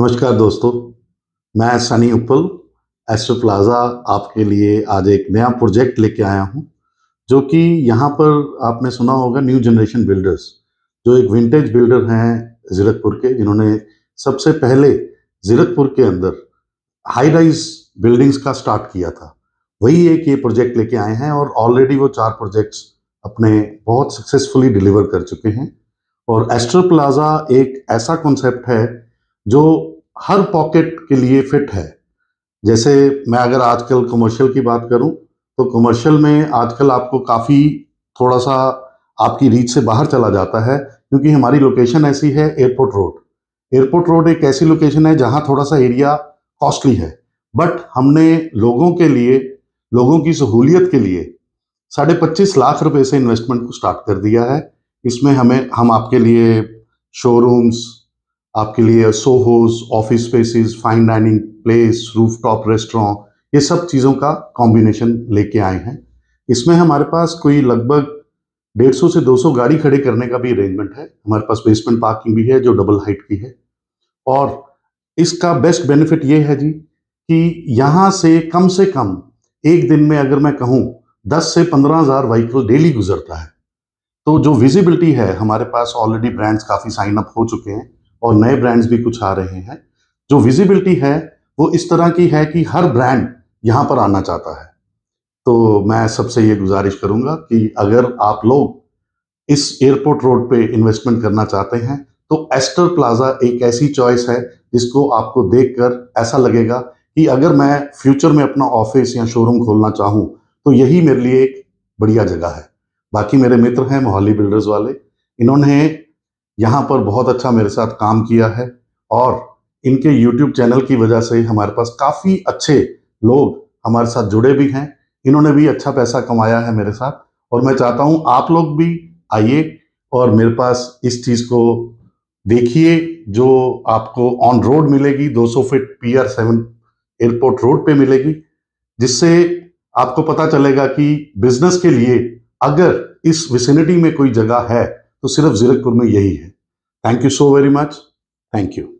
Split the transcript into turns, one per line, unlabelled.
नमस्कार दोस्तों मैं सनी उपल एस्ट्रो प्लाजा आपके लिए आज एक नया प्रोजेक्ट लेके आया हूं जो कि यहां पर आपने सुना होगा न्यू जनरेशन बिल्डर्स जो एक विंटेज बिल्डर हैं जीरकपुर के जिन्होंने सबसे पहले जीरकपुर के अंदर हाई राइज बिल्डिंग्स का स्टार्ट किया था वही एक ये प्रोजेक्ट लेके आए हैं और ऑलरेडी वो चार प्रोजेक्ट्स अपने बहुत सक्सेसफुली डिलीवर कर चुके हैं और एस्ट्रो प्लाजा एक ऐसा कॉन्सेप्ट है जो हर पॉकेट के लिए फिट है जैसे मैं अगर आजकल कमर्शियल की बात करूं तो कमर्शियल में आजकल आपको काफ़ी थोड़ा सा आपकी रीच से बाहर चला जाता है क्योंकि हमारी लोकेशन ऐसी है एयरपोर्ट रोड एयरपोर्ट रोड एक ऐसी लोकेशन है जहां थोड़ा सा एरिया कॉस्टली है बट हमने लोगों के लिए लोगों की सहूलियत के लिए साढ़े पच्चीस लाख रुपए से इन्वेस्टमेंट को स्टार्ट कर दिया है इसमें हमें हम आपके लिए शोरूम्स आपके लिए SOHOs office spaces fine dining place rooftop restaurants ये सब चीज़ों का कॉम्बिनेशन लेके आए हैं इसमें हमारे पास कोई लगभग 150 से 200 गाड़ी खड़े करने का भी अरेंजमेंट है हमारे पास बेसमेंट पार्किंग भी है जो डबल हाइट की है और इसका बेस्ट बेनिफिट ये है जी कि यहाँ से कम से कम एक दिन में अगर मैं कहूँ दस से पंद्रह हज़ार व्हीकल डेली गुजरता है तो जो विजिबिलिटी है हमारे पास ऑलरेडी ब्रांड्स काफ़ी साइन अप हो चुके हैं और नए ब्रांड्स भी कुछ आ रहे हैं जो विजिबिलिटी है वो इस तरह की है कि हर ब्रांड यहाँ पर आना चाहता है तो मैं सबसे ये गुजारिश करूँगा कि अगर आप लोग इस एयरपोर्ट रोड पे इन्वेस्टमेंट करना चाहते हैं तो एस्टर प्लाजा एक ऐसी चॉइस है जिसको आपको देखकर ऐसा लगेगा कि अगर मैं फ्यूचर में अपना ऑफिस या शोरूम खोलना चाहूँ तो यही मेरे लिए एक बढ़िया जगह है बाकी मेरे मित्र हैं मोहाली बिल्डर्स वाले इन्होंने यहाँ पर बहुत अच्छा मेरे साथ काम किया है और इनके यूट्यूब चैनल की वजह से हमारे पास काफ़ी अच्छे लोग हमारे साथ जुड़े भी हैं इन्होंने भी अच्छा पैसा कमाया है मेरे साथ और मैं चाहता हूँ आप लोग भी आइए और मेरे पास इस चीज़ को देखिए जो आपको ऑन रोड मिलेगी 200 feet P R seven airport road पे मिलेगी जिससे आपको पता चलेगा कि बिजनेस के लिए अगर इस विसिनिटी में कोई जगह है तो सिर्फ जीरकपुर में यही है thank you so very much thank you